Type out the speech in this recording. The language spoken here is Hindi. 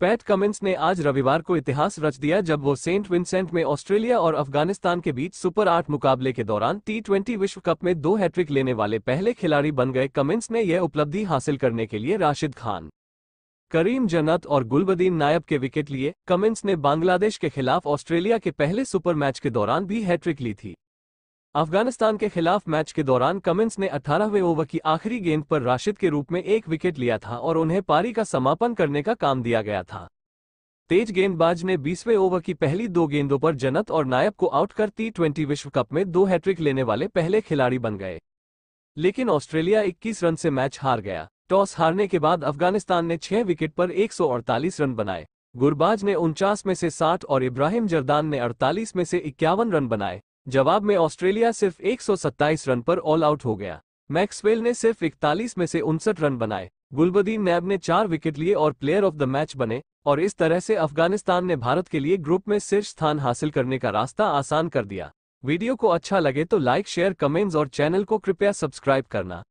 पैट कमिंस ने आज रविवार को इतिहास रच दिया जब वो सेंट विंसेंट में ऑस्ट्रेलिया और अफगानिस्तान के बीच सुपर आठ मुकाबले के दौरान टी ट्वेंटी विश्व कप में दो हैट्रिक लेने वाले पहले खिलाड़ी बन गए कमिंस ने यह उपलब्धि हासिल करने के लिए राशिद खान करीम जन्नत और गुलबदीन नायब के विकेट लिए कमिंस ने बांग्लादेश के खिलाफ ऑस्ट्रेलिया के पहले सुपर मैच के दौरान भी हैट्रिक ली थी अफगानिस्तान के खिलाफ मैच के दौरान कमिंस ने 18वें ओवर की आखिरी गेंद पर राशिद के रूप में एक विकेट लिया था और उन्हें पारी का समापन करने का काम दिया गया था तेज गेंदबाज ने 20वें ओवर की पहली दो गेंदों पर जनत और नायब को आउट कर टी ट्वेंटी विश्व कप में दो हैट्रिक लेने वाले पहले खिलाड़ी बन गए लेकिन ऑस्ट्रेलिया 21 रन से मैच हार गया टॉस हारने के बाद अफगानिस्तान ने छह विकेट पर एक रन बनाए गुरबाज ने उनचास में से साठ और इब्राहिम जर्दान ने अड़तालीस में से इक्यावन रन बनाए जवाब में ऑस्ट्रेलिया सिर्फ 127 रन पर ऑल आउट हो गया मैक्सवेल ने सिर्फ इकतालीस में से उनसठ रन बनाए गुलबदीन नैब ने चार विकेट लिए और प्लेयर ऑफ द मैच बने और इस तरह से अफगानिस्तान ने भारत के लिए ग्रुप में शीर्ष स्थान हासिल करने का रास्ता आसान कर दिया वीडियो को अच्छा लगे तो लाइक शेयर कमेंट्स और चैनल को कृपया सब्सक्राइब करना